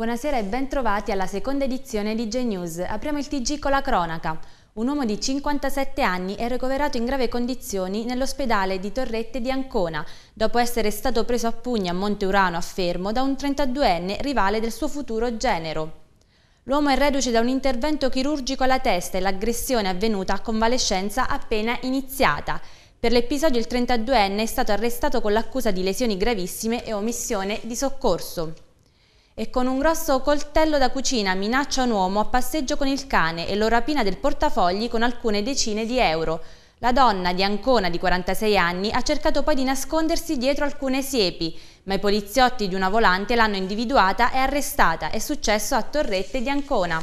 Buonasera e bentrovati alla seconda edizione di g Apriamo il TG con la cronaca. Un uomo di 57 anni è ricoverato in grave condizioni nell'ospedale di Torrette di Ancona, dopo essere stato preso a pugni a Monte Urano a Fermo da un 32enne rivale del suo futuro genero. L'uomo è reduce da un intervento chirurgico alla testa e l'aggressione è avvenuta a convalescenza appena iniziata. Per l'episodio il 32enne è stato arrestato con l'accusa di lesioni gravissime e omissione di soccorso e con un grosso coltello da cucina minaccia un uomo a passeggio con il cane e lo rapina del portafogli con alcune decine di euro. La donna di Ancona di 46 anni ha cercato poi di nascondersi dietro alcune siepi, ma i poliziotti di una volante l'hanno individuata e arrestata. È successo a Torrette di Ancona.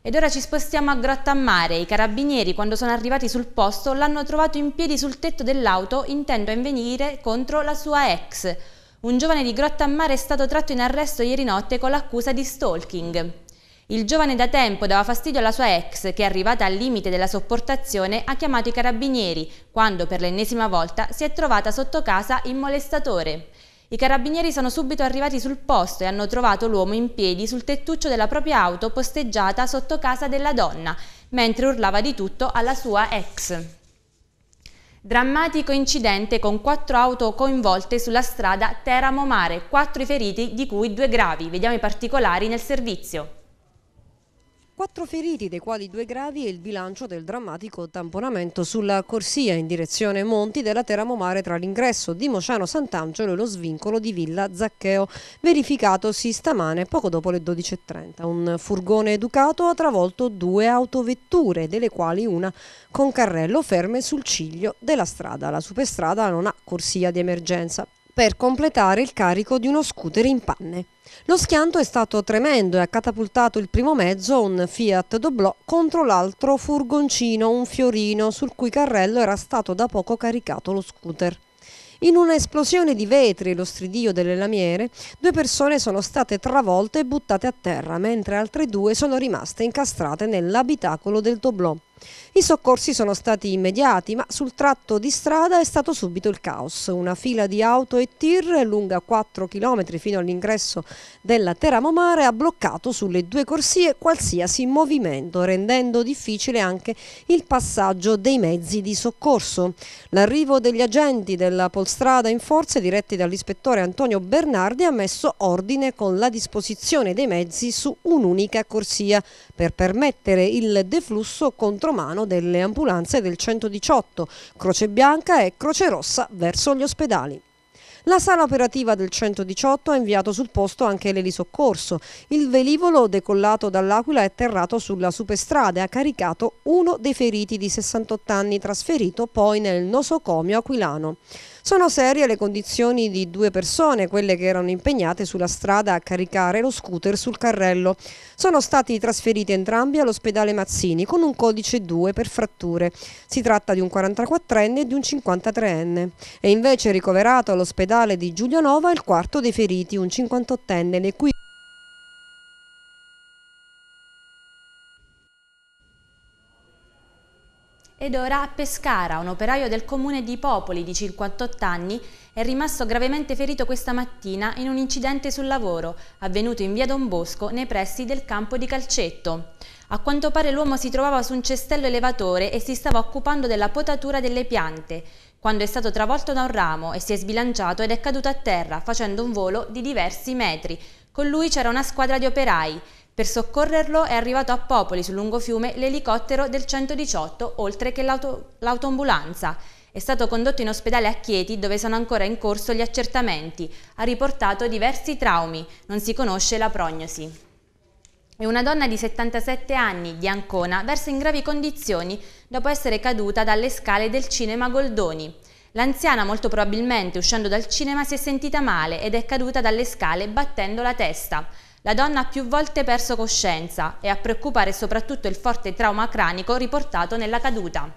Ed ora ci spostiamo a Grotta Mare. I carabinieri, quando sono arrivati sul posto, l'hanno trovato in piedi sul tetto dell'auto, intendo invenire contro la sua ex. Un giovane di Grotta Mare è stato tratto in arresto ieri notte con l'accusa di stalking. Il giovane da tempo dava fastidio alla sua ex, che arrivata al limite della sopportazione ha chiamato i carabinieri, quando per l'ennesima volta si è trovata sotto casa il molestatore. I carabinieri sono subito arrivati sul posto e hanno trovato l'uomo in piedi sul tettuccio della propria auto posteggiata sotto casa della donna, mentre urlava di tutto alla sua ex. Drammatico incidente con quattro auto coinvolte sulla strada Teramo Mare, quattro feriti di cui due gravi. Vediamo i particolari nel servizio. Quattro feriti, dei quali due gravi e il bilancio del drammatico tamponamento sulla corsia in direzione Monti della Teramomare tra l'ingresso di Mociano Sant'Angelo e lo svincolo di Villa Zaccheo, verificatosi stamane poco dopo le 12.30. Un furgone educato ha travolto due autovetture, delle quali una con carrello ferme sul ciglio della strada. La superstrada non ha corsia di emergenza per completare il carico di uno scooter in panne. Lo schianto è stato tremendo e ha catapultato il primo mezzo, un Fiat Doblò, contro l'altro furgoncino, un fiorino, sul cui carrello era stato da poco caricato lo scooter. In un'esplosione di vetri e lo stridio delle lamiere, due persone sono state travolte e buttate a terra, mentre altre due sono rimaste incastrate nell'abitacolo del doblò. I soccorsi sono stati immediati, ma sul tratto di strada è stato subito il caos. Una fila di auto e tir lunga 4 km fino all'ingresso della Teramomare ha bloccato sulle due corsie qualsiasi movimento, rendendo difficile anche il passaggio dei mezzi di soccorso. L'arrivo degli agenti della Polstrada in forze diretti dall'ispettore Antonio Bernardi ha messo ordine con la disposizione dei mezzi su un'unica corsia per permettere il deflusso contromano delle ambulanze del 118 Croce Bianca e Croce Rossa verso gli ospedali. La sala operativa del 118 ha inviato sul posto anche l'elisoccorso. Il velivolo decollato dall'Aquila è atterrato sulla superstrada e ha caricato uno dei feriti di 68 anni trasferito poi nel nosocomio aquilano. Sono serie le condizioni di due persone, quelle che erano impegnate sulla strada a caricare lo scooter sul carrello. Sono stati trasferiti entrambi all'ospedale Mazzini con un codice 2 per fratture. Si tratta di un 44enne e di un 53enne. È invece ricoverato all'ospedale dall'ospedale di Giulianova il quarto dei feriti, un 58enne, le cui Ed ora a Pescara, un operaio del comune di Popoli di 58 anni è rimasto gravemente ferito questa mattina in un incidente sul lavoro avvenuto in via Don Bosco nei pressi del campo di calcetto. A quanto pare l'uomo si trovava su un cestello elevatore e si stava occupando della potatura delle piante quando è stato travolto da un ramo e si è sbilanciato ed è caduto a terra facendo un volo di diversi metri. Con lui c'era una squadra di operai. Per soccorrerlo è arrivato a Popoli sul lungo fiume l'elicottero del 118 oltre che l'autoambulanza. È stato condotto in ospedale a Chieti dove sono ancora in corso gli accertamenti. Ha riportato diversi traumi, non si conosce la prognosi. E una donna di 77 anni di Ancona versa in gravi condizioni dopo essere caduta dalle scale del cinema Goldoni. L'anziana molto probabilmente uscendo dal cinema si è sentita male ed è caduta dalle scale battendo la testa. La donna ha più volte perso coscienza e a preoccupare soprattutto il forte trauma cranico riportato nella caduta.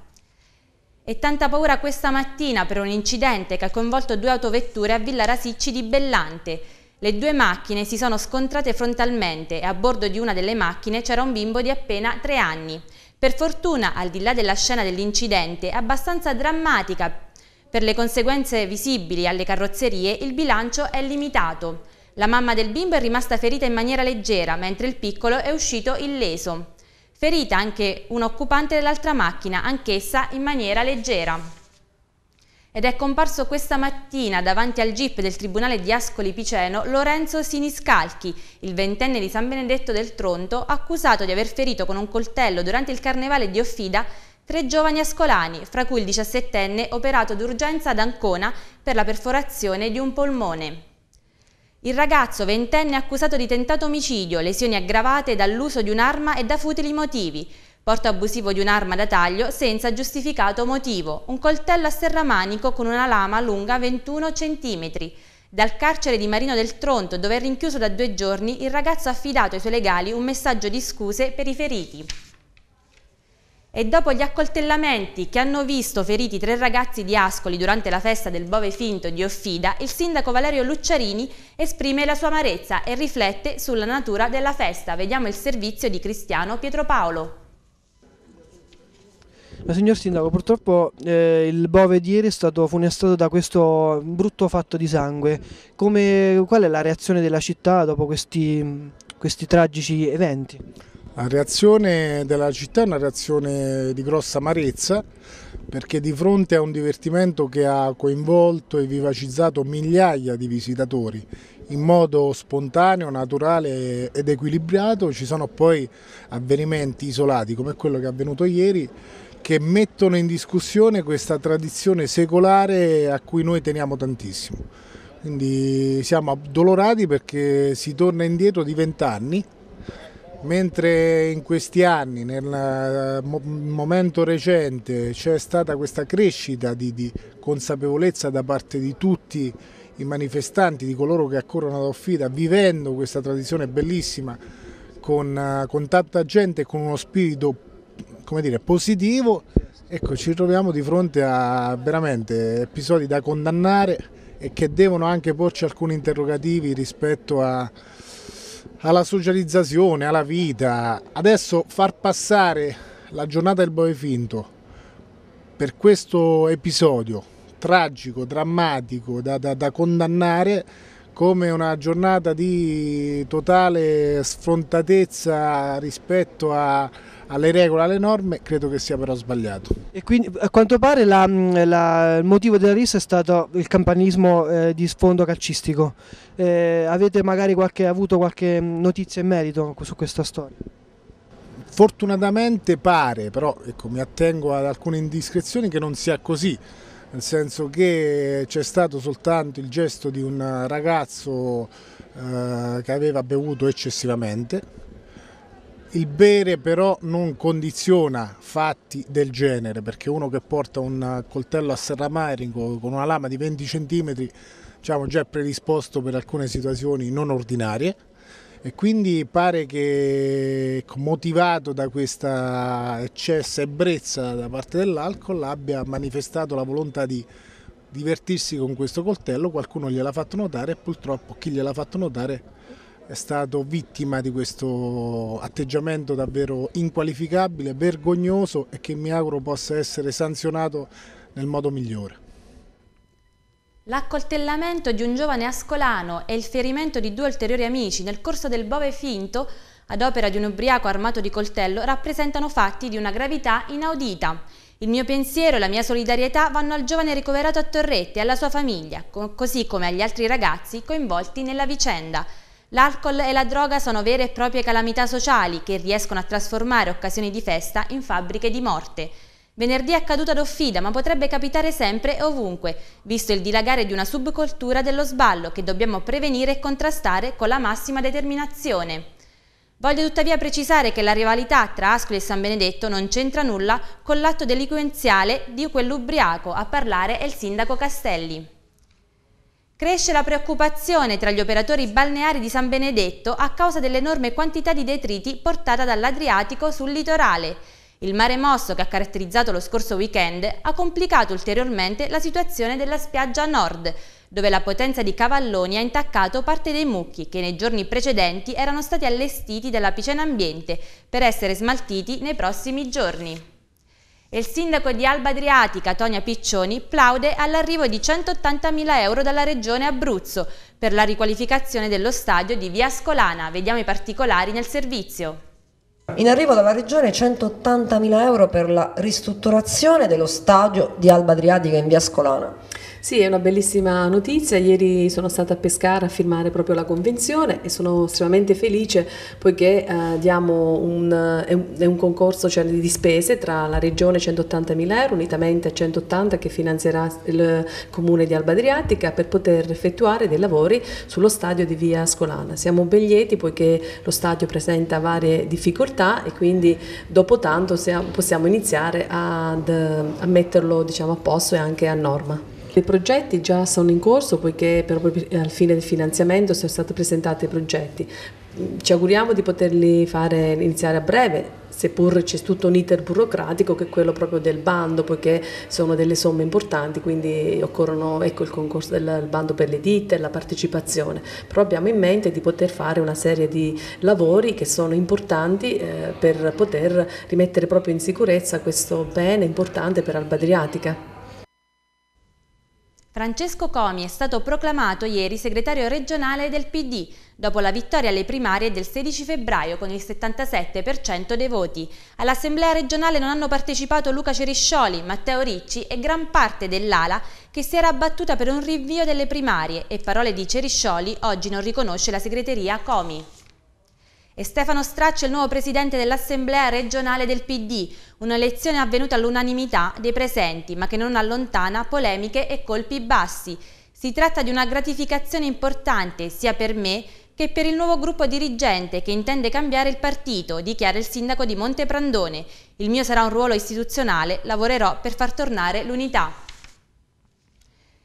E tanta paura questa mattina per un incidente che ha coinvolto due autovetture a Villa Rasicci di Bellante. Le due macchine si sono scontrate frontalmente e a bordo di una delle macchine c'era un bimbo di appena tre anni. Per fortuna, al di là della scena dell'incidente, abbastanza drammatica per le conseguenze visibili alle carrozzerie, il bilancio è limitato. La mamma del bimbo è rimasta ferita in maniera leggera, mentre il piccolo è uscito illeso. Ferita anche un occupante dell'altra macchina, anch'essa in maniera leggera ed è comparso questa mattina davanti al GIP del Tribunale di Ascoli Piceno Lorenzo Siniscalchi, il ventenne di San Benedetto del Tronto, accusato di aver ferito con un coltello durante il carnevale di Offida tre giovani ascolani, fra cui il diciassettenne operato d'urgenza ad Ancona per la perforazione di un polmone. Il ragazzo ventenne è accusato di tentato omicidio, lesioni aggravate dall'uso di un'arma e da futili motivi. Porto abusivo di un'arma da taglio senza giustificato motivo, un coltello a serramanico con una lama lunga 21 cm. Dal carcere di Marino del Tronto, dove è rinchiuso da due giorni, il ragazzo ha affidato ai suoi legali un messaggio di scuse per i feriti. E dopo gli accoltellamenti che hanno visto feriti tre ragazzi di Ascoli durante la festa del Bove Finto di Offida, il sindaco Valerio Lucciarini esprime la sua amarezza e riflette sulla natura della festa. Vediamo il servizio di Cristiano Pietropaolo. Ma signor Sindaco, purtroppo eh, il bove di ieri è stato funestato da questo brutto fatto di sangue. Come, qual è la reazione della città dopo questi, questi tragici eventi? La reazione della città è una reazione di grossa amarezza perché di fronte a un divertimento che ha coinvolto e vivacizzato migliaia di visitatori in modo spontaneo, naturale ed equilibrato ci sono poi avvenimenti isolati come quello che è avvenuto ieri che mettono in discussione questa tradizione secolare a cui noi teniamo tantissimo. Quindi siamo addolorati perché si torna indietro di vent'anni, mentre in questi anni, nel eh, momento recente, c'è stata questa crescita di, di consapevolezza da parte di tutti i manifestanti, di coloro che accorrono ad Offida, vivendo questa tradizione bellissima con, eh, con tanta gente e con uno spirito come dire, positivo, ecco, ci troviamo di fronte a veramente episodi da condannare e che devono anche porci alcuni interrogativi rispetto a, alla socializzazione, alla vita. Adesso far passare la giornata del Boefinto per questo episodio tragico, drammatico, da, da, da condannare, come una giornata di totale sfrontatezza rispetto a, alle regole, alle norme, credo che sia però sbagliato. E quindi a quanto pare la, la, il motivo della rissa è stato il campanismo eh, di sfondo calcistico. Eh, avete magari qualche, avuto qualche notizia in merito su questa storia? Fortunatamente pare, però ecco, mi attengo ad alcune indiscrezioni che non sia così nel senso che c'è stato soltanto il gesto di un ragazzo eh, che aveva bevuto eccessivamente. Il bere però non condiziona fatti del genere, perché uno che porta un coltello a serramarico con una lama di 20 cm diciamo, già è predisposto per alcune situazioni non ordinarie e quindi pare che motivato da questa eccessa ebbrezza da parte dell'alcol abbia manifestato la volontà di divertirsi con questo coltello, qualcuno gliel'ha fatto notare e purtroppo chi gliel'ha fatto notare è stato vittima di questo atteggiamento davvero inqualificabile, vergognoso e che mi auguro possa essere sanzionato nel modo migliore. L'accoltellamento di un giovane ascolano e il ferimento di due ulteriori amici nel corso del Bove Finto, ad opera di un ubriaco armato di coltello, rappresentano fatti di una gravità inaudita. Il mio pensiero e la mia solidarietà vanno al giovane ricoverato a Torretti e alla sua famiglia, così come agli altri ragazzi coinvolti nella vicenda. L'alcol e la droga sono vere e proprie calamità sociali che riescono a trasformare occasioni di festa in fabbriche di morte. Venerdì è accaduta ad ma potrebbe capitare sempre e ovunque, visto il dilagare di una subcultura dello sballo che dobbiamo prevenire e contrastare con la massima determinazione. Voglio tuttavia precisare che la rivalità tra Ascoli e San Benedetto non c'entra nulla con l'atto delinquenziale di quell'ubriaco, a parlare è il sindaco Castelli. Cresce la preoccupazione tra gli operatori balneari di San Benedetto a causa dell'enorme quantità di detriti portata dall'Adriatico sul litorale. Il mare mosso che ha caratterizzato lo scorso weekend ha complicato ulteriormente la situazione della spiaggia nord, dove la potenza di cavalloni ha intaccato parte dei mucchi che nei giorni precedenti erano stati allestiti dalla piscina Ambiente per essere smaltiti nei prossimi giorni. il sindaco di Alba Adriatica, Tonia Piccioni, plaude all'arrivo di 180.000 euro dalla regione Abruzzo per la riqualificazione dello stadio di Via Ascolana. Vediamo i particolari nel servizio. In arrivo dalla Regione 180.000 euro per la ristrutturazione dello stadio di Alba Adriatica in Via Scolana. Sì, è una bellissima notizia. Ieri sono stata a Pescara a firmare proprio la convenzione e sono estremamente felice poiché eh, diamo un, è un, è un concorso cioè, di spese tra la Regione 180.000 euro unitamente a 180 che finanzierà il Comune di Alba Adriatica per poter effettuare dei lavori sullo stadio di Via Scolana. Siamo ben lieti poiché lo stadio presenta varie difficoltà sta e quindi dopo tanto possiamo iniziare ad, a metterlo diciamo, a posto e anche a norma. I progetti già sono in corso poiché per, al fine del finanziamento sono stati presentati i progetti, ci auguriamo di poterli fare iniziare a breve, seppur c'è tutto un iter burocratico che è quello proprio del bando, poiché sono delle somme importanti, quindi occorrono ecco, il concorso del bando per le ditte, la partecipazione, però abbiamo in mente di poter fare una serie di lavori che sono importanti eh, per poter rimettere proprio in sicurezza questo bene importante per Alba Adriatica. Francesco Comi è stato proclamato ieri segretario regionale del PD dopo la vittoria alle primarie del 16 febbraio con il 77% dei voti. All'assemblea regionale non hanno partecipato Luca Ceriscioli, Matteo Ricci e gran parte dell'ala che si era battuta per un rinvio delle primarie e parole di Ceriscioli oggi non riconosce la segreteria Comi. E Stefano Straccio è il nuovo presidente dell'Assemblea regionale del PD, una un'elezione avvenuta all'unanimità dei presenti, ma che non allontana polemiche e colpi bassi. Si tratta di una gratificazione importante sia per me che per il nuovo gruppo dirigente che intende cambiare il partito, dichiara il sindaco di Monteprandone. Il mio sarà un ruolo istituzionale, lavorerò per far tornare l'unità.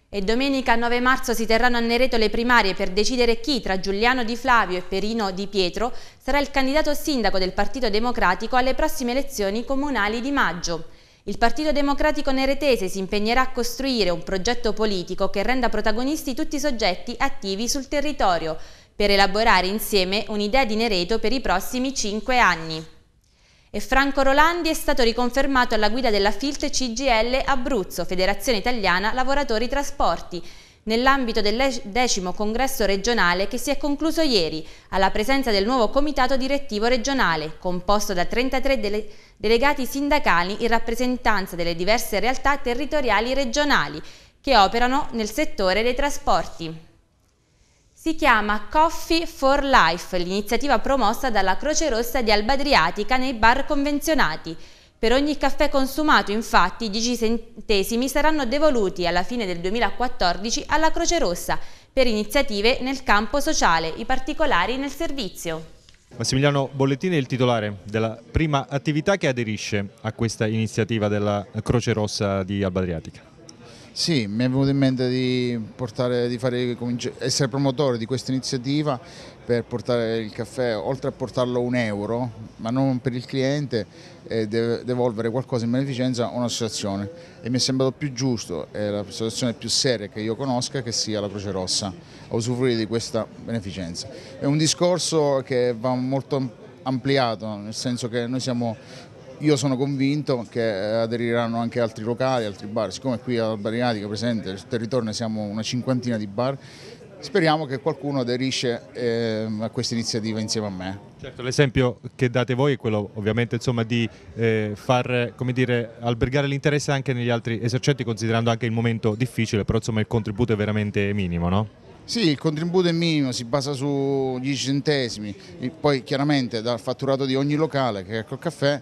E domenica 9 marzo si terranno a Nereto le primarie per decidere chi tra Giuliano Di Flavio e Perino Di Pietro sarà il candidato sindaco del Partito Democratico alle prossime elezioni comunali di maggio. Il Partito Democratico neretese si impegnerà a costruire un progetto politico che renda protagonisti tutti i soggetti attivi sul territorio per elaborare insieme un'idea di Nereto per i prossimi cinque anni e Franco Rolandi è stato riconfermato alla guida della FILT CGL Abruzzo, Federazione Italiana Lavoratori Trasporti, nell'ambito del decimo congresso regionale che si è concluso ieri, alla presenza del nuovo comitato direttivo regionale, composto da 33 dele delegati sindacali in rappresentanza delle diverse realtà territoriali regionali che operano nel settore dei trasporti. Si chiama Coffee for Life, l'iniziativa promossa dalla Croce Rossa di Alba Adriatica nei bar convenzionati. Per ogni caffè consumato, infatti, 10 centesimi saranno devoluti alla fine del 2014 alla Croce Rossa per iniziative nel campo sociale, i particolari nel servizio. Massimiliano Bollettini è il titolare della prima attività che aderisce a questa iniziativa della Croce Rossa di Alba Adriatica. Sì, mi è venuto in mente di, portare, di fare, essere promotore di questa iniziativa per portare il caffè, oltre a portarlo un euro, ma non per il cliente, eh, e devolvere qualcosa in beneficenza a un'associazione. E mi è sembrato più giusto, è l'associazione più seria che io conosca, che sia la Croce Rossa, a usufruire di questa beneficenza. È un discorso che va molto ampliato, nel senso che noi siamo io sono convinto che eh, aderiranno anche altri locali, altri bar, siccome qui a Bariatica presente sul territorio ne siamo una cinquantina di bar, speriamo che qualcuno aderisce eh, a questa iniziativa insieme a me. Certo, l'esempio che date voi è quello ovviamente insomma, di eh, far dire, albergare l'interesse anche negli altri esercenti considerando anche il momento difficile, però insomma, il contributo è veramente minimo, no? Sì, il contributo è minimo, si basa su 10 centesimi, poi chiaramente dal fatturato di ogni locale che è col caffè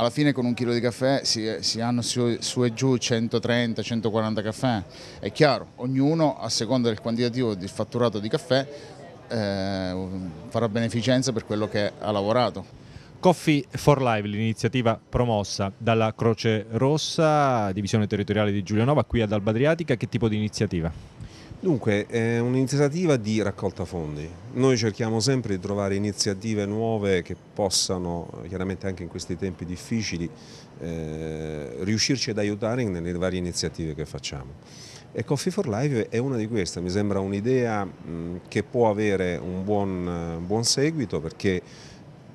alla fine con un chilo di caffè si, si hanno su, su, e giù 130-140 caffè. È chiaro, ognuno a seconda del quantitativo di fatturato di caffè eh, farà beneficenza per quello che ha lavorato. Coffee for Life, l'iniziativa promossa dalla Croce Rossa, divisione territoriale di Giulianova, qui ad Alba Adriatica, che tipo di iniziativa? Dunque, è un'iniziativa di raccolta fondi. Noi cerchiamo sempre di trovare iniziative nuove che possano, chiaramente anche in questi tempi difficili, eh, riuscirci ad aiutare nelle varie iniziative che facciamo. E Coffee for Life è una di queste, mi sembra un'idea mm, che può avere un buon, buon seguito perché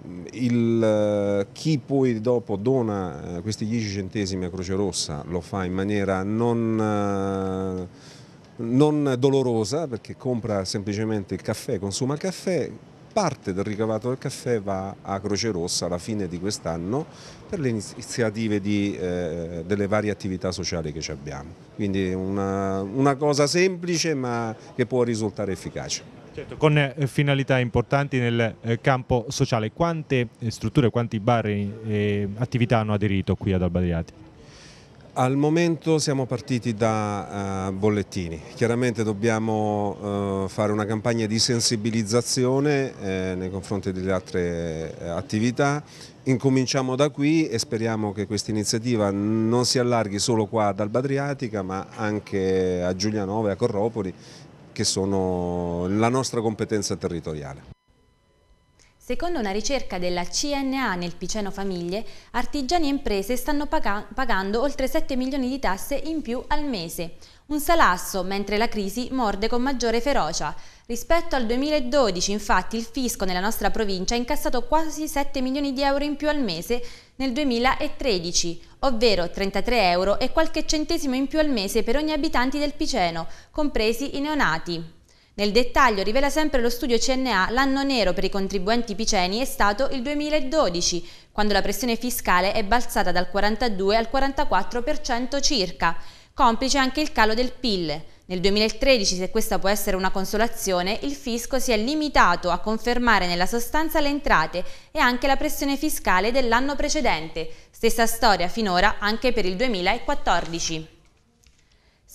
mm, il, chi poi dopo dona eh, questi 10 centesimi a Croce Rossa lo fa in maniera non eh, non dolorosa perché compra semplicemente il caffè, consuma il caffè, parte del ricavato del caffè va a Croce Rossa alla fine di quest'anno per le iniziative di, eh, delle varie attività sociali che abbiamo. Quindi una, una cosa semplice ma che può risultare efficace. Certo, con eh, finalità importanti nel eh, campo sociale, quante strutture, quanti bar e eh, attività hanno aderito qui ad Alba Adriatica? Al momento siamo partiti da uh, bollettini, chiaramente dobbiamo uh, fare una campagna di sensibilizzazione eh, nei confronti delle altre eh, attività, incominciamo da qui e speriamo che questa iniziativa non si allarghi solo qua ad Alba Adriatica ma anche a Giulianova e a Corropoli che sono la nostra competenza territoriale. Secondo una ricerca della CNA nel Piceno Famiglie, artigiani e imprese stanno paga pagando oltre 7 milioni di tasse in più al mese. Un salasso, mentre la crisi morde con maggiore ferocia. Rispetto al 2012, infatti, il fisco nella nostra provincia ha incassato quasi 7 milioni di euro in più al mese nel 2013, ovvero 33 euro e qualche centesimo in più al mese per ogni abitante del Piceno, compresi i neonati. Nel dettaglio, rivela sempre lo studio CNA, l'anno nero per i contribuenti piceni è stato il 2012, quando la pressione fiscale è balzata dal 42 al 44% circa, complice anche il calo del PIL. Nel 2013, se questa può essere una consolazione, il fisco si è limitato a confermare nella sostanza le entrate e anche la pressione fiscale dell'anno precedente. Stessa storia finora anche per il 2014.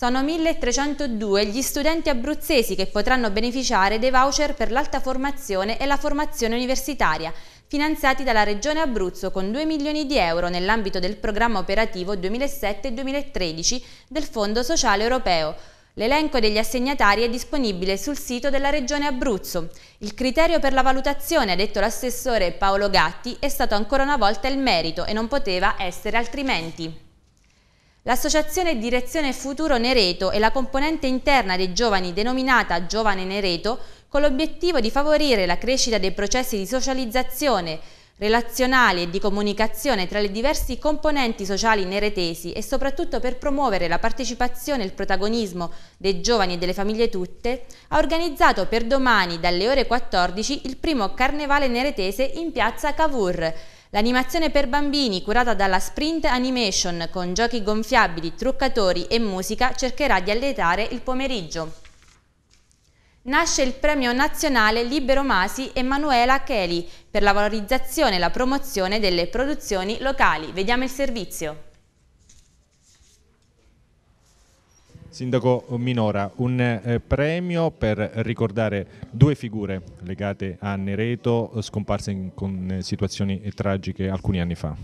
Sono 1302 gli studenti abruzzesi che potranno beneficiare dei voucher per l'alta formazione e la formazione universitaria, finanziati dalla Regione Abruzzo con 2 milioni di euro nell'ambito del programma operativo 2007-2013 del Fondo Sociale Europeo. L'elenco degli assegnatari è disponibile sul sito della Regione Abruzzo. Il criterio per la valutazione, ha detto l'assessore Paolo Gatti, è stato ancora una volta il merito e non poteva essere altrimenti. L'associazione Direzione Futuro Nereto e la componente interna dei giovani denominata Giovane Nereto con l'obiettivo di favorire la crescita dei processi di socializzazione, relazionali e di comunicazione tra le diversi componenti sociali neretesi e soprattutto per promuovere la partecipazione e il protagonismo dei giovani e delle famiglie tutte, ha organizzato per domani dalle ore 14 il primo Carnevale neretese in piazza Cavour, L'animazione per bambini curata dalla Sprint Animation con giochi gonfiabili, truccatori e musica cercherà di allietare il pomeriggio. Nasce il premio nazionale Libero Masi Emanuela Cheli per la valorizzazione e la promozione delle produzioni locali. Vediamo il servizio. Sindaco Minora, un eh, premio per ricordare due figure legate a Nereto scomparse con eh, situazioni tragiche alcuni anni fa.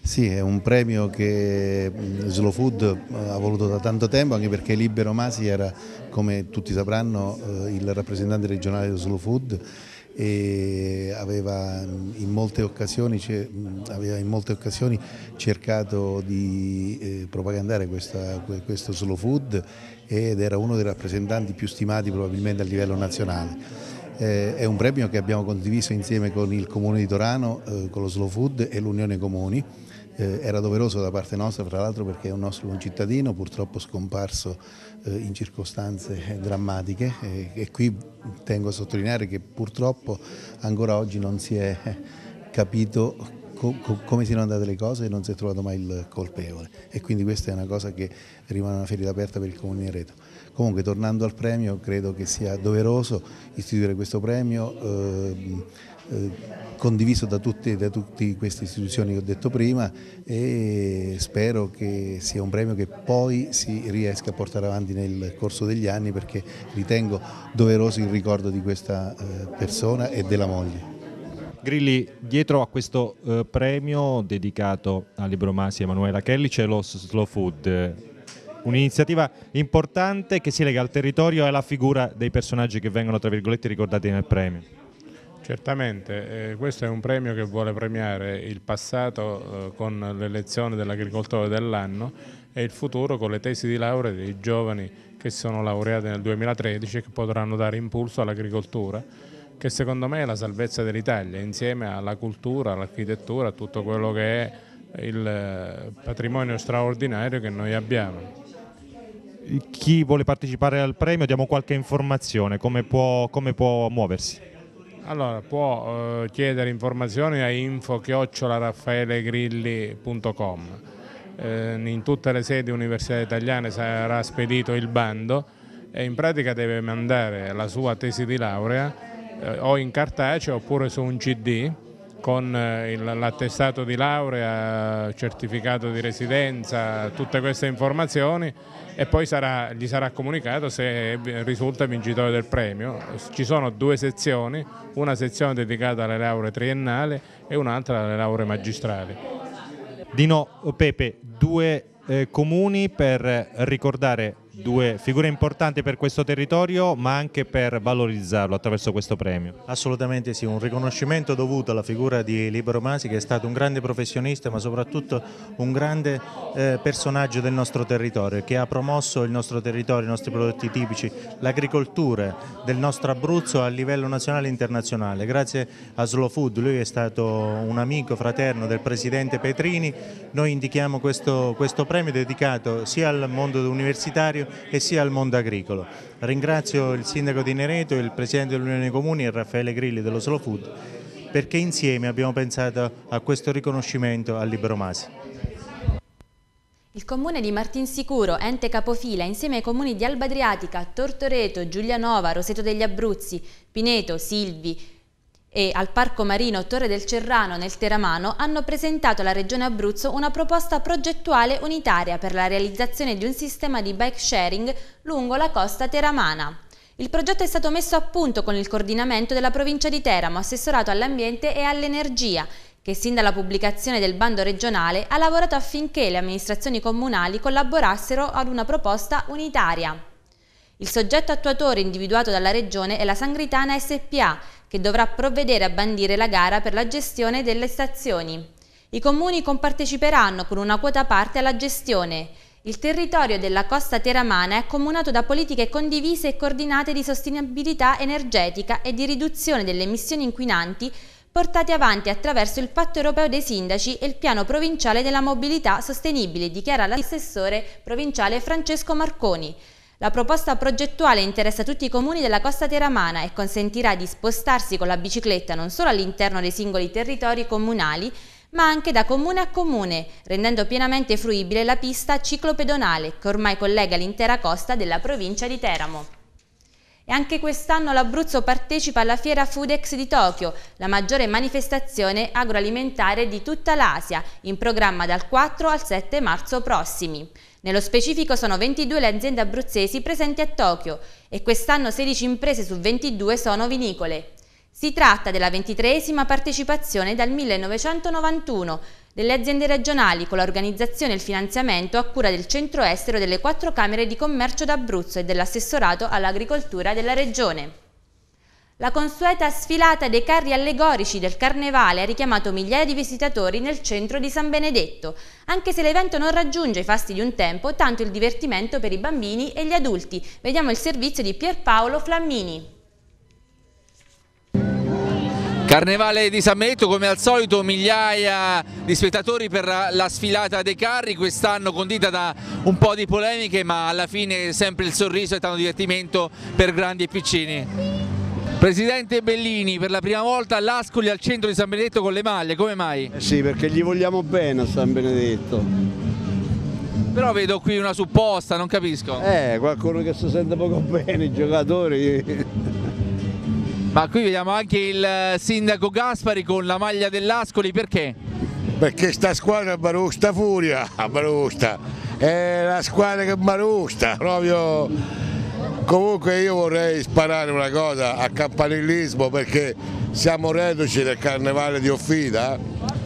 Sì, è un premio che mm, Slow Food eh, ha voluto da tanto tempo, anche perché Libero Masi era, come tutti sapranno, il rappresentante regionale di Slow Food e aveva in molte occasioni, in molte occasioni cercato di eh, propagandare questa, questo slow food ed era uno dei rappresentanti più stimati probabilmente a livello nazionale. Eh, è un premio che abbiamo condiviso insieme con il Comune di Torano, eh, con lo Slow Food e l'Unione Comuni. Eh, era doveroso da parte nostra, fra l'altro, perché è un nostro concittadino, purtroppo scomparso eh, in circostanze eh, drammatiche eh, e qui tengo a sottolineare che purtroppo ancora oggi non si è capito come siano andate le cose e non si è trovato mai il colpevole e quindi questa è una cosa che rimane una ferita aperta per il Comune di Reto. Comunque tornando al premio credo che sia doveroso istituire questo premio. Ehm, eh, condiviso da tutte, da tutte, queste istituzioni che ho detto prima e spero che sia un premio che poi si riesca a portare avanti nel corso degli anni perché ritengo doveroso il ricordo di questa eh, persona e della moglie. Grilli, dietro a questo eh, premio dedicato a Libromasi e Emanuela Kelly c'è lo Slow Food, un'iniziativa importante che si lega al territorio e alla figura dei personaggi che vengono tra virgolette ricordati nel premio. Certamente, eh, questo è un premio che vuole premiare il passato eh, con l'elezione dell'agricoltore dell'anno e il futuro con le tesi di laurea dei giovani che sono laureati nel 2013 e che potranno dare impulso all'agricoltura che secondo me è la salvezza dell'Italia insieme alla cultura, all'architettura, a tutto quello che è il eh, patrimonio straordinario che noi abbiamo chi vuole partecipare al premio diamo qualche informazione, come può, come può muoversi? Allora, può eh, chiedere informazioni a info-raffaelegrilli.com. Eh, in tutte le sedi università italiane sarà spedito il bando e in pratica deve mandare la sua tesi di laurea eh, o in cartacea oppure su un CD con eh, l'attestato di laurea, certificato di residenza, tutte queste informazioni e poi sarà, gli sarà comunicato se risulta vincitore del premio. Ci sono due sezioni, una sezione dedicata alle lauree triennali e un'altra alle lauree magistrali. Dino Pepe, due eh, comuni per ricordare due figure importanti per questo territorio ma anche per valorizzarlo attraverso questo premio. Assolutamente sì, un riconoscimento dovuto alla figura di Libero Masi che è stato un grande professionista ma soprattutto un grande eh, personaggio del nostro territorio che ha promosso il nostro territorio, i nostri prodotti tipici, l'agricoltura del nostro Abruzzo a livello nazionale e internazionale. Grazie a Slow Food, lui è stato un amico fraterno del presidente Petrini, noi indichiamo questo, questo premio dedicato sia al mondo universitario agroalimentario e sia al mondo agricolo. Ringrazio il Sindaco di Nereto, il Presidente dell'Unione dei Comuni e Raffaele Grilli dello Slow Food perché insieme abbiamo pensato a questo riconoscimento al Libero Masi. Il comune di Martinsicuro, ente capofila, insieme ai comuni di Alba Adriatica, Tortoreto, Giulianova, Roseto degli Abruzzi, Pineto, Silvi, e al Parco Marino Torre del Cerrano nel Teramano hanno presentato alla Regione Abruzzo una proposta progettuale unitaria per la realizzazione di un sistema di bike sharing lungo la costa teramana. Il progetto è stato messo a punto con il coordinamento della provincia di Teramo, assessorato all'ambiente e all'energia, che sin dalla pubblicazione del bando regionale ha lavorato affinché le amministrazioni comunali collaborassero ad una proposta unitaria. Il soggetto attuatore individuato dalla Regione è la Sangritana SPA, che dovrà provvedere a bandire la gara per la gestione delle stazioni. I comuni comparteciperanno con una quota parte alla gestione. Il territorio della costa teramana è accomunato da politiche condivise e coordinate di sostenibilità energetica e di riduzione delle emissioni inquinanti portate avanti attraverso il patto europeo dei sindaci e il piano provinciale della mobilità sostenibile, dichiara l'assessore provinciale Francesco Marconi. La proposta progettuale interessa tutti i comuni della costa teramana e consentirà di spostarsi con la bicicletta non solo all'interno dei singoli territori comunali, ma anche da comune a comune, rendendo pienamente fruibile la pista ciclopedonale che ormai collega l'intera costa della provincia di Teramo. E anche quest'anno l'Abruzzo partecipa alla fiera Foodex di Tokyo, la maggiore manifestazione agroalimentare di tutta l'Asia, in programma dal 4 al 7 marzo prossimi. Nello specifico sono 22 le aziende abruzzesi presenti a Tokyo e quest'anno 16 imprese su 22 sono vinicole. Si tratta della ventitreesima partecipazione dal 1991 delle aziende regionali con l'organizzazione e il finanziamento a cura del centro estero delle quattro Camere di Commercio d'Abruzzo e dell'assessorato all'agricoltura della Regione. La consueta sfilata dei carri allegorici del carnevale ha richiamato migliaia di visitatori nel centro di San Benedetto. Anche se l'evento non raggiunge i fasti di un tempo, tanto il divertimento per i bambini e gli adulti. Vediamo il servizio di Pierpaolo Flammini. Carnevale di San Benedetto come al solito migliaia di spettatori per la sfilata dei carri, quest'anno condita da un po' di polemiche ma alla fine sempre il sorriso e tanto divertimento per grandi e piccini. Presidente Bellini, per la prima volta all'Ascoli al centro di San Benedetto con le maglie, come mai? Eh sì, perché gli vogliamo bene a San Benedetto. Però vedo qui una supposta, non capisco. Eh, qualcuno che si sente poco bene, i giocatori. Ma qui vediamo anche il eh, sindaco Gaspari con la maglia dell'Ascoli, perché? Perché sta squadra barusta furia, barusta. È la squadra che barusta, proprio Comunque io vorrei sparare una cosa a campanilismo perché siamo reduci del carnevale di Offida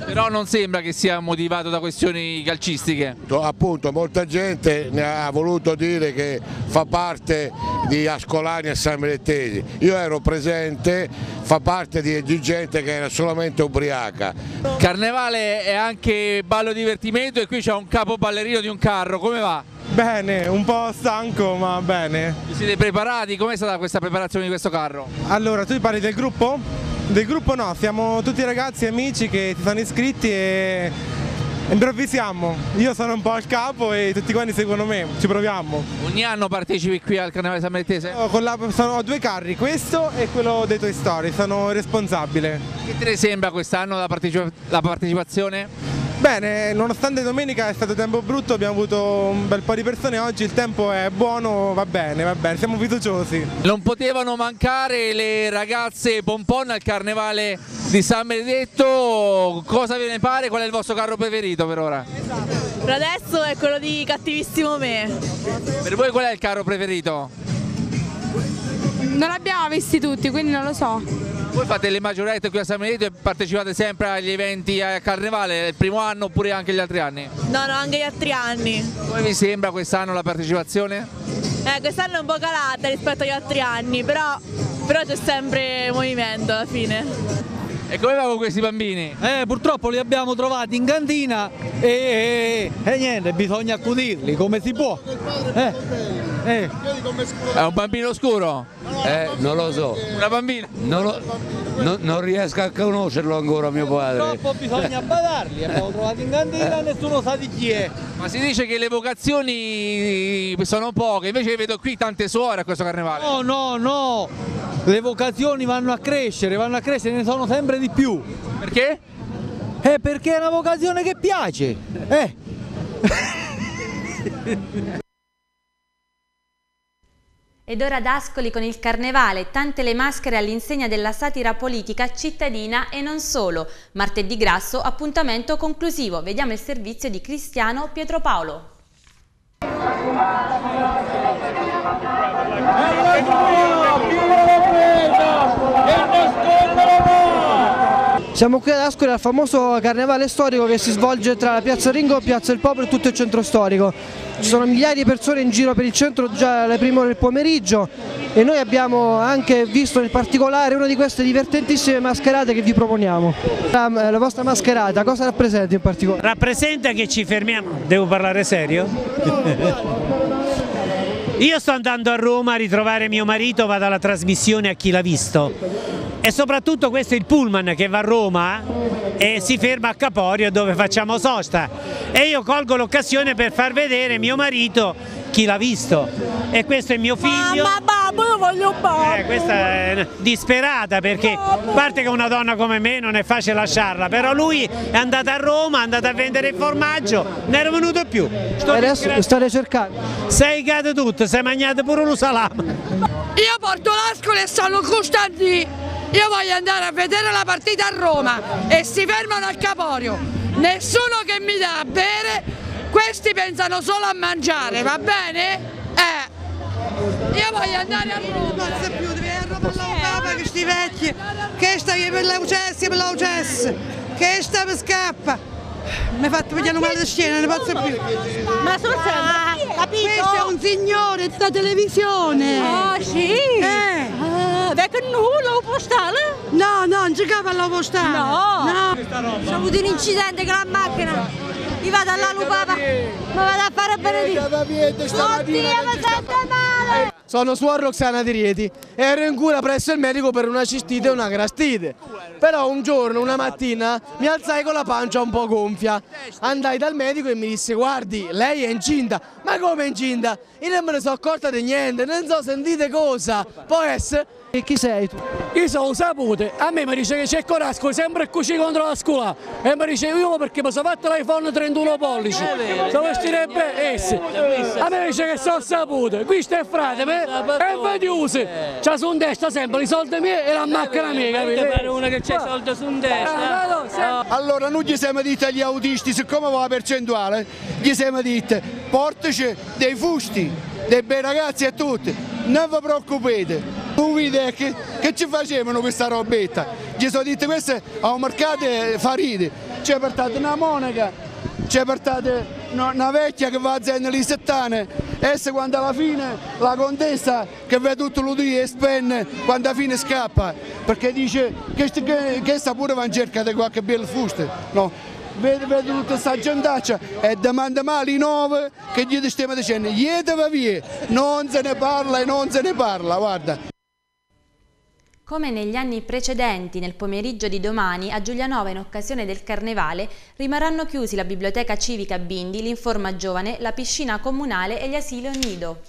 però non sembra che sia motivato da questioni calcistiche. Appunto, molta gente ne ha voluto dire che fa parte di Ascolani e San Benettesi. Io ero presente, fa parte di, di gente che era solamente ubriaca. Carnevale è anche ballo divertimento e qui c'è un capo ballerino di un carro, come va? Bene, un po' stanco ma bene. Vi siete preparati? Com'è stata questa preparazione di questo carro? Allora, tu parli del gruppo? Del gruppo no, siamo tutti ragazzi e amici che si sono iscritti e improvvisiamo. Io sono un po' al capo e tutti quanti seguono me, ci proviamo. Ogni anno partecipi qui al Carnevale San Benitese? Sono... ho due carri, questo e quello dei tuoi Story, sono responsabile. Che te ne sembra quest'anno la, partecipa... la partecipazione? Bene, nonostante domenica è stato tempo brutto, abbiamo avuto un bel po' di persone, oggi il tempo è buono, va bene, va bene, siamo fiduciosi. Non potevano mancare le ragazze Pompon al carnevale di San Benedetto, cosa ve ne pare? Qual è il vostro carro preferito per ora? Per adesso è quello di Cattivissimo Me. Per voi qual è il carro preferito? Non l'abbiamo visti tutti, quindi non lo so. Voi fate le maggiorette qui a San Benedetto e partecipate sempre agli eventi a Carnevale, il primo anno oppure anche gli altri anni? No, no, anche gli altri anni. Come vi sembra quest'anno la partecipazione? Eh, quest'anno è un po' calata rispetto agli altri anni, però, però c'è sempre movimento alla fine. E come va con questi bambini? Eh, purtroppo li abbiamo trovati in cantina e, e, e niente, bisogna accudirli come si può. Eh, eh. È un bambino scuro? Eh, non lo so. Una bambina? Non, lo, non, non riesco a conoscerlo ancora mio padre. Purtroppo bisogna badarli, abbiamo trovati in cantina, e eh. nessuno sa di chi è. Ma si dice che le vocazioni sono poche, invece vedo qui tante suore a questo carnevale. No, no, no, le vocazioni vanno a crescere, vanno a crescere, ne sono sempre di più. Perché? Eh, perché è una vocazione che piace. Eh. Ed ora ad Ascoli con il carnevale, tante le maschere all'insegna della satira politica cittadina e non solo. Martedì grasso, appuntamento conclusivo. Vediamo il servizio di Cristiano Pietropaolo. Siamo qui ad Ascoli al famoso carnevale storico che si svolge tra Piazza Ringo, Piazza del Popolo e tutto il centro storico. Ci sono migliaia di persone in giro per il centro già alle prime ore del pomeriggio e noi abbiamo anche visto in particolare una di queste divertentissime mascherate che vi proponiamo. La, eh, la vostra mascherata cosa rappresenta in particolare? Rappresenta che ci fermiamo. Devo parlare serio? Io sto andando a Roma a ritrovare mio marito, vado alla trasmissione a chi l'ha visto e soprattutto questo è il pullman che va a Roma e si ferma a Caporio dove facciamo sosta e io colgo l'occasione per far vedere mio marito chi l'ha visto e questo è mio figlio mamma babbo io voglio babbo eh, questa è disperata perché a parte che una donna come me non è facile lasciarla però lui è andato a Roma è andato a vendere il formaggio non era venuto più sto adesso state cercando. sei gato tutto sei mangiato pure lo salame io porto l'ascolo e sono costante io voglio andare a vedere la partita a Roma e si fermano al Caporio. Nessuno che mi dà a bere, questi pensano solo a mangiare, va bene? Eh. Io voglio andare a Roma. Non si più, devi andare a Roma per questi vecchi. Che sta per l'aucessi, per l'aucessi. Che sta per scappa. Mi ha fatto vedere male la schiena, non ne posso più. Ma scusa, ah, capito? Questo è un signore della televisione. Oh, sì. Eh. Ah. Wij kunnen hoe lopen postalen? No, no, non si cava la postale. No. no. C'è avuto un incidente con la macchina. Io vado alla lupapa, ma vado a fare benedetto. Oddio, mi sento male. Eh. Sono suor Roxana di Rieti, ero in cura presso il medico per una cistite e una grastite. Però un giorno, una mattina, mi alzai con la pancia un po' gonfia. Andai dal medico e mi disse, guardi, lei è incinta. Ma come incinta? Io non me ne sono accorta di niente, non so sentite cosa. Può essere? E chi sei tu? Io sono sapute, a me mi dice che c'è il Corasco, sempre così contro la scuola e mi dice io perché mi sono fatto l'iPhone 31 pollici, sono vestirebbe essi. A me dice che sono sapute, qui sta frate me, e invidiosi, c'ha su un testa sempre i soldi miei e la macchina mia, capito? Per una che c'è soldi su un testa. Eh, ah. Allora noi gli siamo diti agli autisti, siccome va la percentuale, gli siamo diti portaci invece dei fusti, dei bei ragazzi e tutti, non vi preoccupate, tu che, che, ci facevano questa robetta, ci sono dette queste a un mercato farite, ci è portata una monaca, ci è portata una vecchia che va a zena lì settane, esse quando alla fine la contessa che vede tutto l'udì e spenne quando alla fine scappa, perché dice che questa pure va in cerca di qualche bel fuste, no? vedi, vedi tutta questa gentaccia e domanda male i nove che gli stiamo dicendo va via, non se ne parla e non se ne parla, guarda. Come negli anni precedenti, nel pomeriggio di domani, a Giulianova in occasione del Carnevale, rimarranno chiusi la Biblioteca Civica Bindi, l'Informa Giovane, la Piscina Comunale e gli Asilo Nido.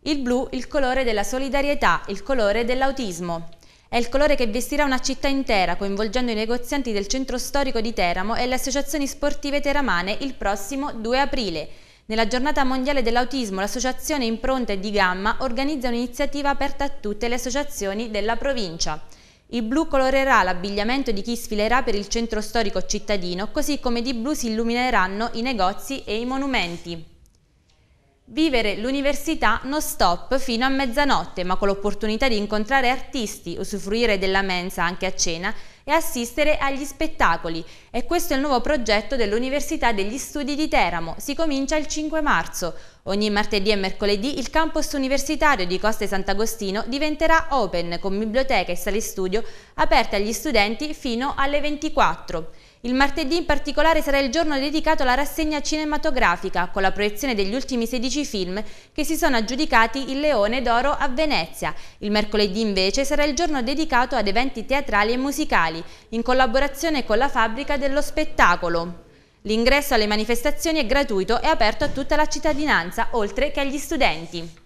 Il blu, il colore della solidarietà, il colore dell'autismo. È il colore che vestirà una città intera, coinvolgendo i negozianti del centro storico di Teramo e le associazioni sportive teramane il prossimo 2 aprile. Nella giornata mondiale dell'autismo l'associazione Impronte di Gamma organizza un'iniziativa aperta a tutte le associazioni della provincia. Il blu colorerà l'abbigliamento di chi sfilerà per il centro storico cittadino, così come di blu si illumineranno i negozi e i monumenti. Vivere l'università non stop fino a mezzanotte, ma con l'opportunità di incontrare artisti, usufruire della mensa anche a cena e assistere agli spettacoli. E questo è il nuovo progetto dell'Università degli Studi di Teramo. Si comincia il 5 marzo. Ogni martedì e mercoledì il campus universitario di Costa e Sant'Agostino diventerà open con biblioteca e sale studio aperte agli studenti fino alle 24. Il martedì in particolare sarà il giorno dedicato alla rassegna cinematografica con la proiezione degli ultimi 16 film che si sono aggiudicati il Leone d'Oro a Venezia. Il mercoledì invece sarà il giorno dedicato ad eventi teatrali e musicali in collaborazione con la Fabbrica dello Spettacolo. L'ingresso alle manifestazioni è gratuito e aperto a tutta la cittadinanza, oltre che agli studenti.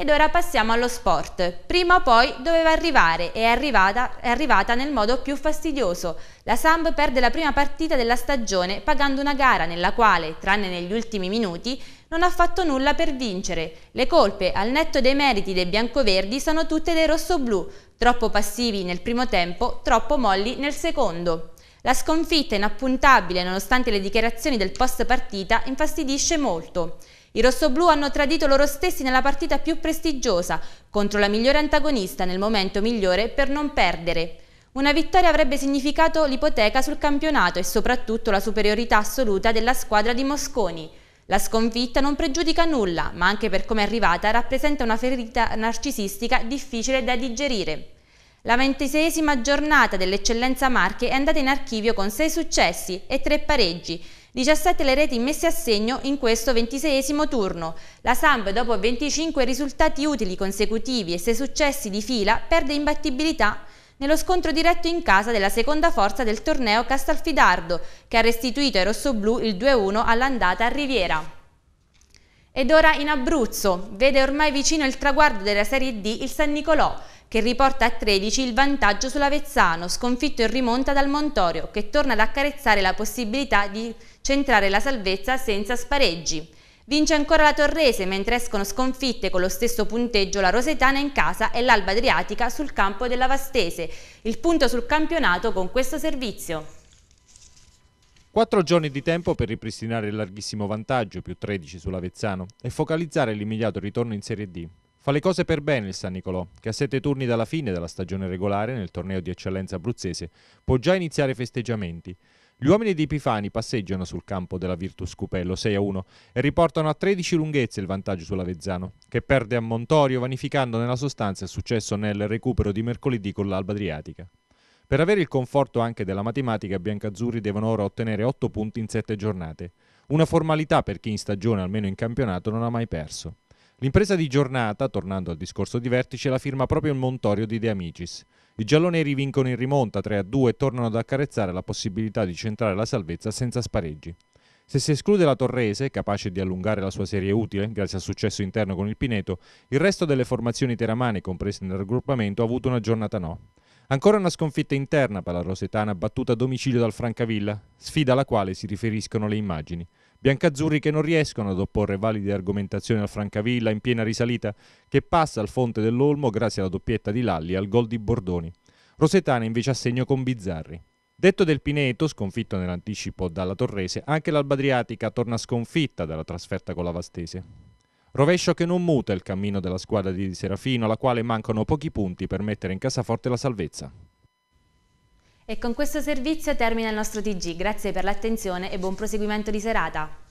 Ed ora passiamo allo sport. Prima o poi doveva arrivare e è arrivata, è arrivata, nel modo più fastidioso. La Samp perde la prima partita della stagione pagando una gara nella quale, tranne negli ultimi minuti, non ha fatto nulla per vincere. Le colpe, al netto dei meriti dei biancoverdi, sono tutte dei rossoblù. Troppo passivi nel primo tempo, troppo molli nel secondo. La sconfitta inappuntabile, nonostante le dichiarazioni del post partita, infastidisce molto. I rossoblù hanno tradito loro stessi nella partita più prestigiosa, contro la migliore antagonista nel momento migliore per non perdere. Una vittoria avrebbe significato l'ipoteca sul campionato e soprattutto la superiorità assoluta della squadra di Mosconi. La sconfitta non pregiudica nulla, ma anche per come è arrivata rappresenta una ferita narcisistica difficile da digerire. La ventisesima giornata dell'eccellenza Marche è andata in archivio con sei successi e tre pareggi, 17 le reti messe a segno in questo ventiseiesimo turno. La Samp dopo 25 risultati utili consecutivi e 6 successi di fila perde imbattibilità nello scontro diretto in casa della seconda forza del torneo Castalfidardo che ha restituito ai rossoblù il 2-1 all'andata a Riviera. Ed ora in Abruzzo, vede ormai vicino il traguardo della Serie D il San Nicolò, che riporta a 13 il vantaggio sull'Avezzano, sconfitto in rimonta dal Montorio, che torna ad accarezzare la possibilità di centrare la salvezza senza spareggi. Vince ancora la Torrese, mentre escono sconfitte con lo stesso punteggio la Rosetana in casa e l'Alba Adriatica sul campo della Vastese. Il punto sul campionato con questo servizio. Quattro giorni di tempo per ripristinare il larghissimo vantaggio, più 13 sull'Avezzano, e focalizzare l'immediato ritorno in Serie D, Fa le cose per bene il San Nicolò, che a sette turni dalla fine della stagione regolare nel torneo di eccellenza abruzzese può già iniziare festeggiamenti. Gli uomini di Pifani passeggiano sul campo della Virtus Cupello 6-1 e riportano a 13 lunghezze il vantaggio sulla Vezzano, che perde a Montorio vanificando nella sostanza il successo nel recupero di mercoledì con l'Alba Adriatica. Per avere il conforto anche della matematica, biancazzurri devono ora ottenere 8 punti in 7 giornate, una formalità per chi in stagione, almeno in campionato, non ha mai perso. L'impresa di giornata, tornando al discorso di vertice, la firma proprio il Montorio di De Amicis. I gialloneri vincono in rimonta 3-2 e tornano ad accarezzare la possibilità di centrare la salvezza senza spareggi. Se si esclude la Torrese, capace di allungare la sua serie utile grazie al successo interno con il Pineto, il resto delle formazioni teramane comprese nel raggruppamento ha avuto una giornata no. Ancora una sconfitta interna per la Rosetana battuta a domicilio dal Francavilla, sfida alla quale si riferiscono le immagini biancazzurri che non riescono ad opporre valide argomentazioni al Francavilla in piena risalita, che passa al Fonte dell'Olmo grazie alla doppietta di Lalli e al gol di Bordoni. Rosetana invece a segno con Bizzarri. Detto del Pineto, sconfitto nell'anticipo dalla Torrese, anche l'Albadriatica torna sconfitta dalla trasferta con la Vastese. Rovescio che non muta il cammino della squadra di Serafino, alla quale mancano pochi punti per mettere in casaforte la salvezza. E con questo servizio termina il nostro TG. Grazie per l'attenzione e buon proseguimento di serata.